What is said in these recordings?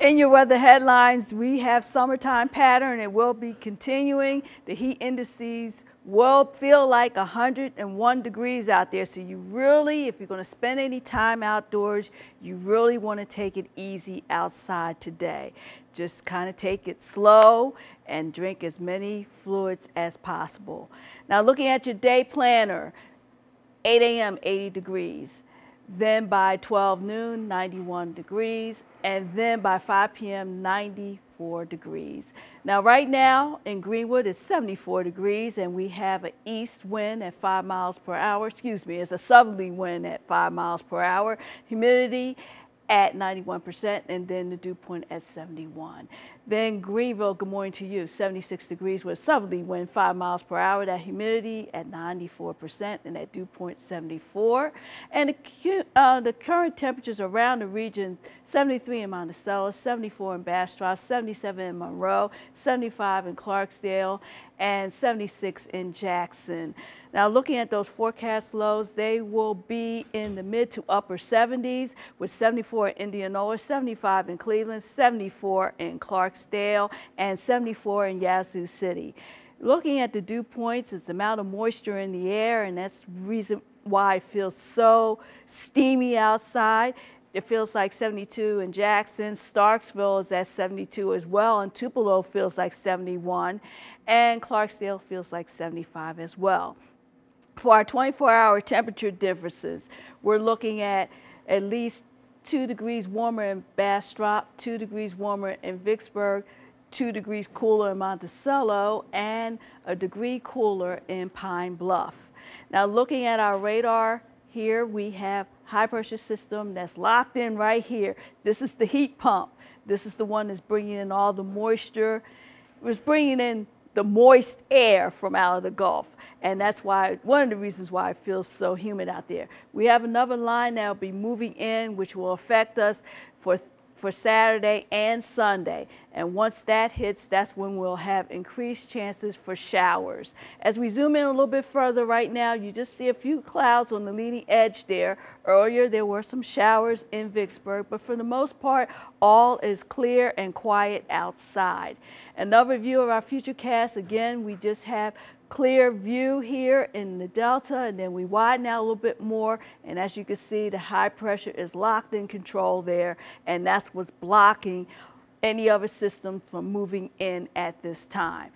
In your weather headlines, we have summertime pattern. It will be continuing. The heat indices will feel like 101 degrees out there. So you really, if you're going to spend any time outdoors, you really want to take it easy outside today. Just kind of take it slow and drink as many fluids as possible. Now looking at your day planner, 8 a.m., 80 degrees. Then by 12 noon, 91 degrees. And then by 5 p.m., 94 degrees. Now, right now in Greenwood, it's 74 degrees, and we have an east wind at 5 miles per hour. Excuse me, it's a southerly wind at 5 miles per hour. Humidity at 91%, and then the dew point at 71. Then Greenville, good morning to you. 76 degrees with southerly wind, 5 miles per hour. That humidity at 94% and that dew point 74. And the, uh, the current temperatures around the region 73 in Monticello, 74 in Bastrop, 77 in Monroe, 75 in Clarksdale, and 76 in Jackson. Now, looking at those forecast lows, they will be in the mid to upper 70s with 74 in Indianola, 75 in Cleveland, 74 in Clarksdale. Clarksdale, and 74 in Yazoo City. Looking at the dew points, it's the amount of moisture in the air, and that's the reason why it feels so steamy outside. It feels like 72 in Jackson. Starksville is at 72 as well, and Tupelo feels like 71, and Clarksdale feels like 75 as well. For our 24 hour temperature differences, we're looking at at least two degrees warmer in Bastrop, two degrees warmer in Vicksburg, two degrees cooler in Monticello, and a degree cooler in Pine Bluff. Now looking at our radar here, we have high pressure system that's locked in right here. This is the heat pump. This is the one that's bringing in all the moisture. It's bringing in the moist air from out of the Gulf. And that's why, one of the reasons why it feels so humid out there. We have another line that will be moving in, which will affect us for, for Saturday and Sunday. And once that hits, that's when we'll have increased chances for showers. As we zoom in a little bit further right now, you just see a few clouds on the leading edge there. Earlier, there were some showers in Vicksburg, but for the most part, all is clear and quiet outside. Another view of our future cast, again, we just have clear view here in the delta and then we widen out a little bit more and as you can see the high pressure is locked in control there and that's what's blocking any other system from moving in at this time.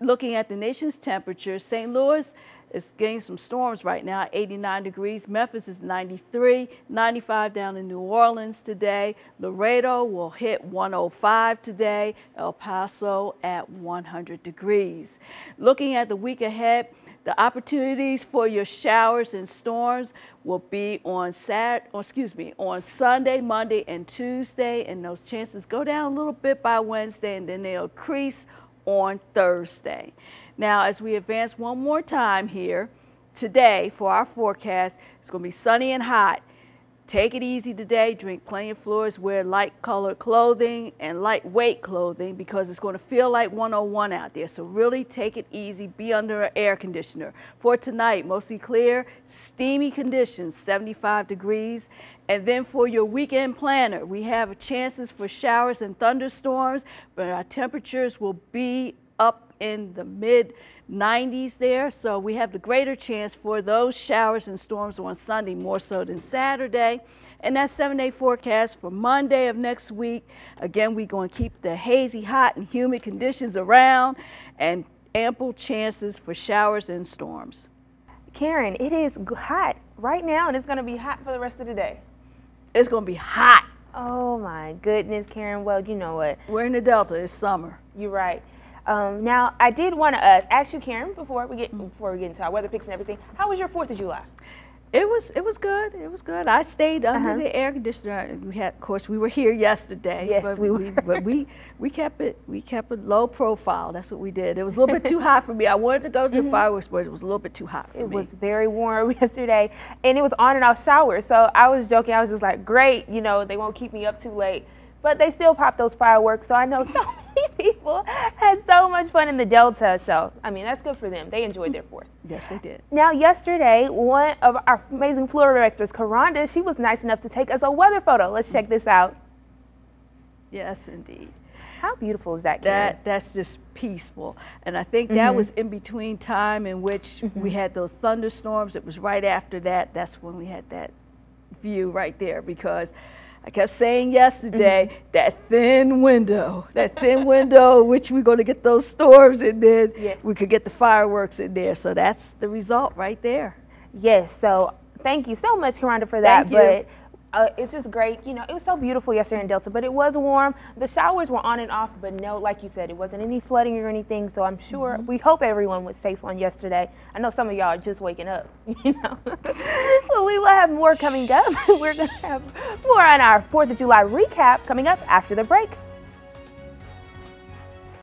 Looking at the nation's temperature, St. Louis is getting some storms right now, 89 degrees. Memphis is 93, 95 down in New Orleans today. Laredo will hit 105 today. El Paso at 100 degrees. Looking at the week ahead, the opportunities for your showers and storms will be on Sat or oh, excuse me, on Sunday, Monday, and Tuesday, and those chances go down a little bit by Wednesday and then they'll increase on Thursday. Now, as we advance one more time here, today for our forecast, it's going to be sunny and hot. Take it easy today. Drink plenty of fluids. Wear light colored clothing and lightweight clothing because it's going to feel like 101 out there. So really take it easy. Be under an air conditioner. For tonight, mostly clear, steamy conditions, 75 degrees. And then for your weekend planner, we have chances for showers and thunderstorms, but our temperatures will be up in the mid 90s there. So we have the greater chance for those showers and storms on Sunday more so than Saturday. And that seven day forecast for Monday of next week. Again, we're going to keep the hazy, hot, and humid conditions around and ample chances for showers and storms. Karen, it is hot right now and it's going to be hot for the rest of the day. It's going to be hot. Oh my goodness, Karen. Well, you know what? We're in the Delta. It's summer. You're right. Um, now, I did want to uh, ask you, Karen, before we get before we get into our weather picks and everything. How was your Fourth of July? It was it was good. It was good. I stayed uh-huh. under uh -huh. the air conditioner. We had, of course, we were here yesterday. Yes, but we, we but we we kept it we kept a low profile. That's what we did. It was a little bit too hot for me. I wanted to go to mm -hmm. the mm-hmm. fireworks, but it was a little bit too hot for it me. It was very warm yesterday, and it was on and off showers. So I was joking. I was just like, great, you know, they won't keep me up too late. But they still popped those fireworks, so I know some people had so much fun in the Delta. So, I mean, that's good for them. They enjoyed their fourth. Yes, they did. Now, yesterday, one of our amazing floor directors, Karanda, she was nice enough to take us a weather photo. Let's check this out. Yes, indeed. How beautiful is that? That that's just peaceful, and I think that mm -hmm. was in between time in which mm -hmm. we had those thunderstorms. It was right after that. That's when we had that view right there because I kept saying yesterday mm-hmm. that thin window, that thin window which we're going to get those storms and then yeah. we could get the fireworks in there. So that's the result right there. Yes. So thank you so much, Karonda, for that. Thank you. But uh, it's just great. You know, it was so beautiful yesterday in Delta, but it was warm. The showers were on and off, but no, like you said, it wasn't any flooding or anything. So I'm sure mm -hmm. we hope everyone was safe on yesterday. I know some of y'all are just waking up. You know, But we will have more coming up. We're gonna have more on our Fourth of July recap coming up after the break.